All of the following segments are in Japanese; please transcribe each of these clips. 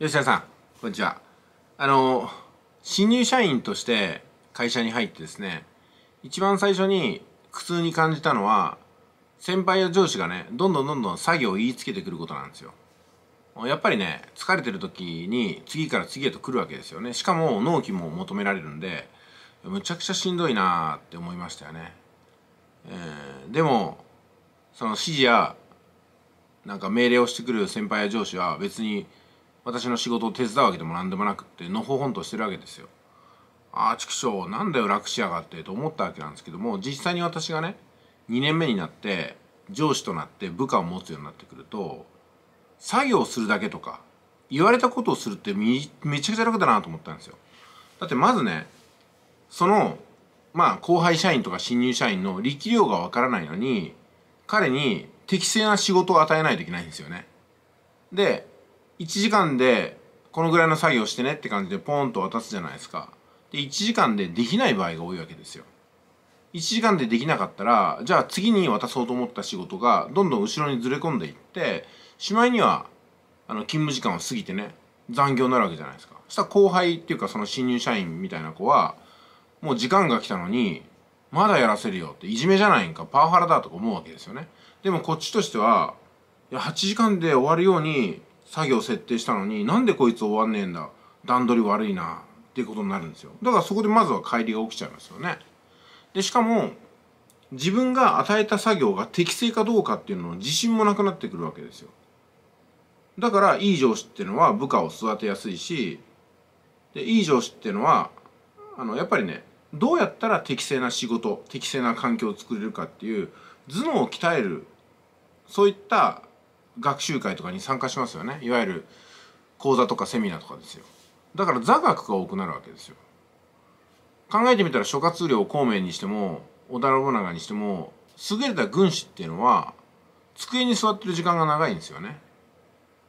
吉田さんこんにちはあの新入社員として会社に入ってですね一番最初に苦痛に感じたのは先輩や上司がねどんどんどんどん作業を言いつけてくることなんですよやっぱりね疲れてる時に次から次へと来るわけですよねしかも納期も求められるんでむちゃくちゃしんどいなーって思いましたよね、えー、でもその指示やなんか命令をしてくる先輩や上司は別に私の仕事を手伝うわけでも何でもなくってのほほんとしてるわけですよ。ああ畜生なんだよ楽しやがってと思ったわけなんですけども実際に私がね2年目になって上司となって部下を持つようになってくると作業するだけとか言われたことをするってめちゃくちゃ楽だなと思ったんですよ。だってまずねそのまあ後輩社員とか新入社員の力量がわからないのに彼に適正な仕事を与えないといけないんですよね。で1時間でこのぐらいの作業してねって感じでポンと渡すじゃないですかで1時間でできない場合が多いわけですよ1時間でできなかったらじゃあ次に渡そうと思った仕事がどんどん後ろにずれ込んでいってしまいにはあの勤務時間を過ぎてね残業になるわけじゃないですかそしたら後輩っていうかその新入社員みたいな子はもう時間が来たのにまだやらせるよっていじめじゃないんかパワハラだとか思うわけですよねでもこっちとしてはいや8時間で終わるように作業設定したのになんでこいつ終わんねえんだ段取り悪いなっていうことになるんですよだからそこでまずは乖離が起きちゃいますよねでしかも自分が与えた作業が適正かどうかっていうのの自信もなくなってくるわけですよだからいい上司っていうのは部下を育てやすいしでいい上司っていうのはあのやっぱりねどうやったら適正な仕事適正な環境を作れるかっていう頭脳を鍛えるそういった学習会とかに参加しますよねいわゆる講座とかセミナーとかですよだから座学が多くなるわけですよ考えてみたら諸葛亮孔明にしても織田信長にしても優れた軍師っていうのは机に座ってる時間が長いんですよね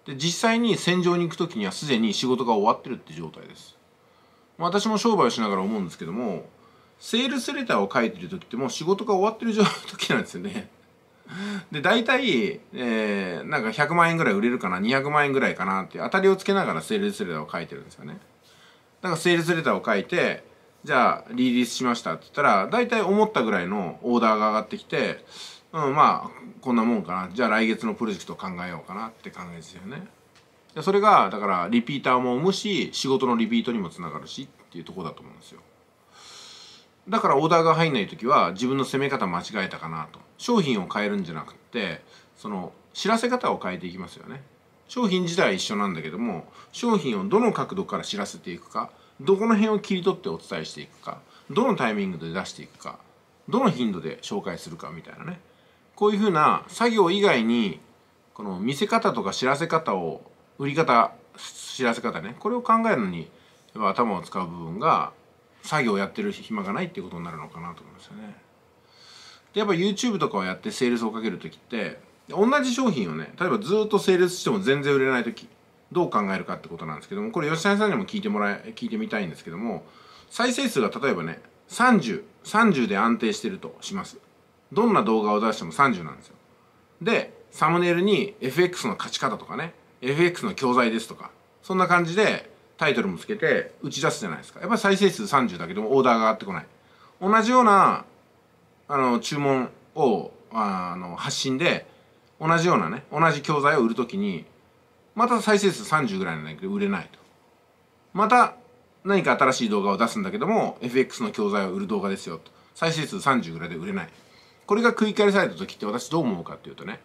で実際に戦場に行く時にはすでに仕事が終わってるって状態です、ま私も商売をしながら思うんですけどもセールスレターを書いてる時ってもう仕事が終わってる時なんですよねで大体、えー、なんか100万円ぐらい売れるかな200万円ぐらいかなって当たりをつけながらセールスレターを書いてるんですよねだからセールスレターを書いてじゃあリリースしましたって言ったら大体思ったぐらいのオーダーが上がってきてうんまあこんなもんかなじゃあ来月のプロジェクト考えようかなって考えですよねそれがだからリピーターも生むし仕事のリピートにもつながるしっていうとこだと思うんですよだからオーダーが入んない時は自分の攻め方間違えたかなと商品を変えるんじゃなくってその知らせ方を変えていきますよね商品自体は一緒なんだけども商品をどの角度から知らせていくかどこの辺を切り取ってお伝えしていくかどのタイミングで出していくかどの頻度で紹介するかみたいなねこういうふうな作業以外にこの見せ方とか知らせ方を売り方知らせ方ねこれを考えるのに頭を使う部分が作業やってる暇がないっていうことになるのかなと思いますよね。でやっぱ YouTube とかをやってセールスをかける時って同じ商品をね例えばずっとセールスしても全然売れない時どう考えるかってことなんですけどもこれ吉谷さんにも聞いてもらえ聞いてみたいんですけども再生数が例えばね3030 30で安定してるとしますどんな動画を出しても30なんですよでサムネイルに FX の勝ち方とかね FX の教材ですとかそんな感じでタイトルもつけて打ち出すじゃないですかやっぱ再生数30だけどもオーダーが上がってこない同じようなあの注文をあの発信で同じようなね同じ教材を売るときにまた再生数30ぐらいなんだけど売れないとまた何か新しい動画を出すんだけども FX の教材を売る動画ですよと再生数30ぐらいで売れないこれが繰り返された時って私どう思うかっていうとね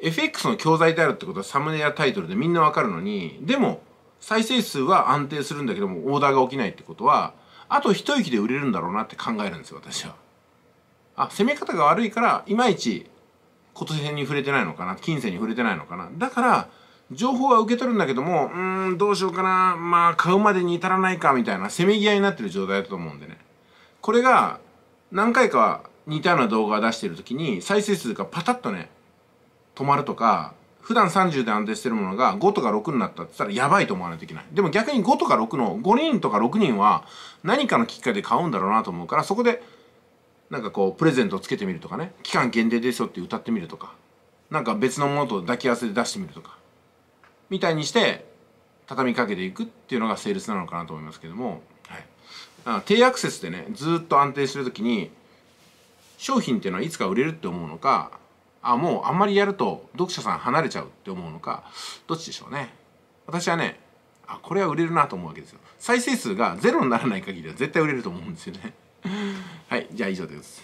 FX の教材であるってことはサムネやタイトルでみんなわかるのにでも再生数は安定するんだけどもオーダーが起きないってことはあと一息で売れるんだろうなって考えるんですよ私は。あ攻め方が悪いからいまいち今年に触れてないのかな金銭に触れてないのかなだから情報は受け取るんだけどもうんどうしようかなまあ買うまでに至らないかみたいなせめぎ合いになってる状態だと思うんでねこれが何回か似たような動画を出してる時に再生数がパタッとね止まるとか普段30で安定してるものが5とか6になったって言ったらやばいと思わないといけない。でも逆に5とか6の5人とか6人は何かのきっかけで買うんだろうなと思うからそこでなんかこうプレゼントをつけてみるとかね期間限定ですよって歌ってみるとかなんか別のものと抱き合わせで出してみるとかみたいにして畳みかけていくっていうのがセールスなのかなと思いますけども、はい、低アクセスでねずっと安定する時に商品っていうのはいつか売れるって思うのかあもうあんまりやると読者さん離れちゃうって思うのかどっちでしょうね私はねあこれは売れるなと思うわけですよ再生数がゼロにならない限りは絶対売れると思うんですよねはいじゃあ以上です